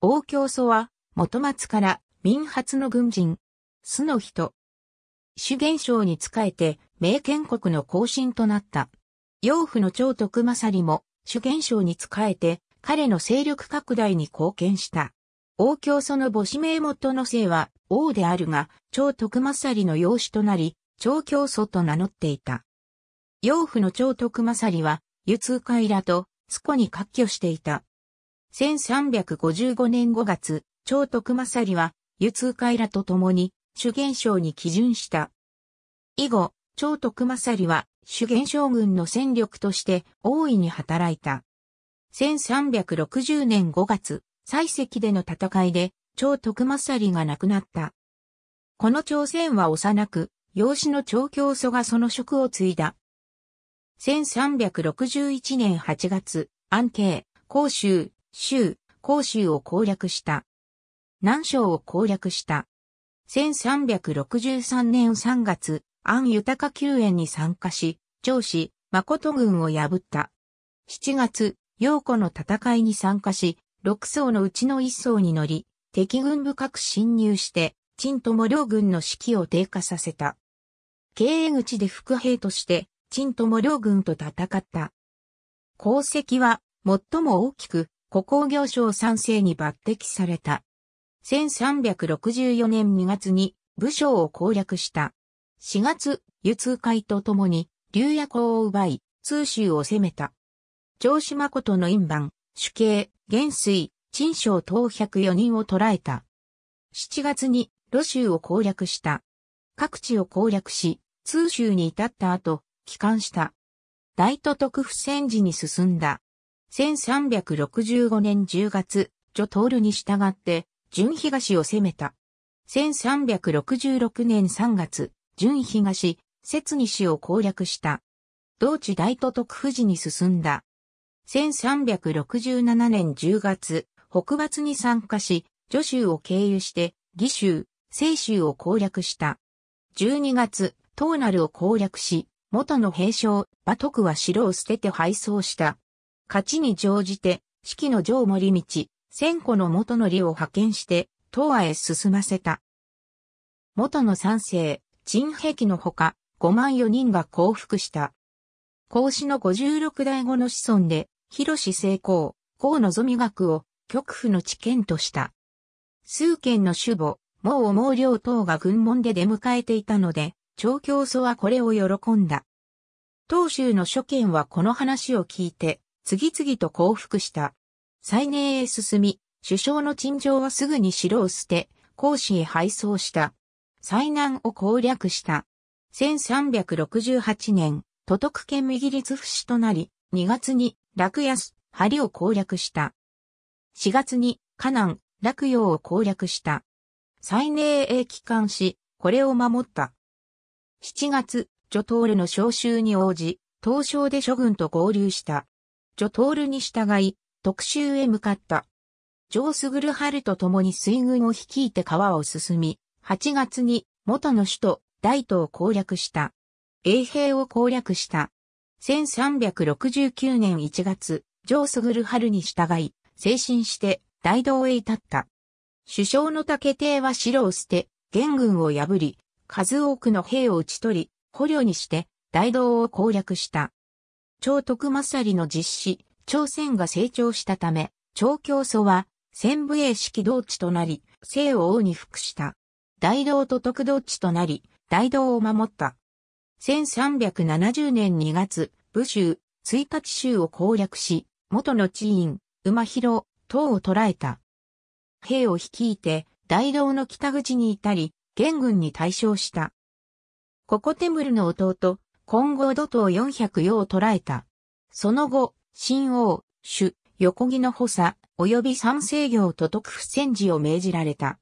王教祖は、元松から民発の軍人、巣の人。主元将に仕えて、名建国の後進となった。養父の長徳勝も、主元将に仕えて、彼の勢力拡大に貢献した。王教祖の母子名元の姓は王であるが、長徳勝の養子となり、長教祖と名乗っていた。養父の長徳勝は、輸通会らと、ス子に割拠していた。1355年5月、長徳勝里は、輸通会らと共に、主元将に基準した。以後、長徳勝里は、主元将軍の戦力として大いに働いた。1360年5月、採石での戦いで、長徳勝里が亡くなった。この朝鮮は幼く、養子の長教祖がその職を継いだ。1361年8月、安慶、甲州、州、甲州を攻略した。南省を攻略した。1363年3月、安豊救援に参加し、上司、誠軍を破った。7月、陽子の戦いに参加し、6層のうちの1層に乗り、敵軍深く侵入して、陳とも両軍の士気を低下させた。経営口で副兵として、陳とも両軍と戦った。功績は、最も大きく、古工業省三世に抜擢された。1364年2月に武将を攻略した。4月、輸通会と共に、竜野港を奪い、通州を攻めた。長島ことの陰番、主計、元帥、陳将等104人を捕らえた。7月に、露州を攻略した。各地を攻略し、通州に至った後、帰還した。大都督府戦時に進んだ。1365年10月、ジョトールに従って、純東を攻めた。1366年3月、純東、摂西を攻略した。同地大都督富士に進んだ。1367年10月、北伐に参加し、徐州を経由して、義州、清州を攻略した。12月、東ナルを攻略し、元の兵将、馬徳は城を捨てて敗走した。勝ちに乗じて、四季の上森道、千個の元の利を派遣して、東亜へ進ませた。元の三世、陳壁のほか、五万四人が降伏した。孔子の五十六代後の子孫で、広志成功、孔のぞみ学を、極府の知見とした。数件の守母、毛毛領等が軍門で出迎えていたので、長教祖はこれを喜んだ。当州の諸県はこの話を聞いて、次々と降伏した。再寧へ進み、首相の陳情はすぐに城を捨て、甲子へ敗走した。災難を攻略した。1368年、都督兼右立不死となり、2月に楽安、針を攻略した。4月に河南、楽陽を攻略した。再寧へ帰還し、これを守った。7月、ジョトールの召集に応じ、東証で諸軍と合流した。ジョトールに従い、特集へ向かった。ジョースグルハルと共に水軍を率いて川を進み、8月に元の首都大東を攻略した。衛兵を攻略した。1369年1月、ジョースグルハルに従い、精神して大道へ至った。首相の竹帝は城を捨て、元軍を破り、数多くの兵を討ち取り、捕虜にして大道を攻略した。長徳勝りの実施、朝鮮が成長したため、長教祖は、戦武衛式同地となり、聖を王に服した。大道と徳同地となり、大道を守った。1370年2月、武州、加日州を攻略し、元の地員、馬広、等を捕らえた。兵を率いて、大道の北口に至り、元軍に対象した。ここテムルの弟、今後土頭400用を捉えた。その後、新王、主、横木の補佐、及び三世行と徳府戦時を命じられた。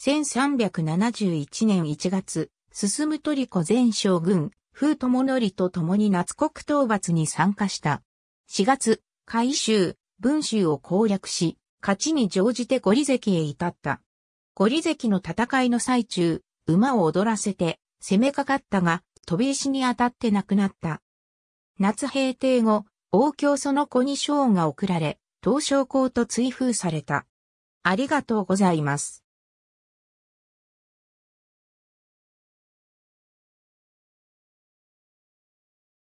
1371年1月、進むトリコ前将軍、風友則と共に夏国討伐に参加した。4月、海州、文州を攻略し、勝ちに乗じて五里関へ至った。五里関の戦いの最中、馬を踊らせて攻めかかったが、飛び石に当たって亡くなった。夏平定後、王教その子に賞が贈られ、東昇公と追封された。ありがとうございます。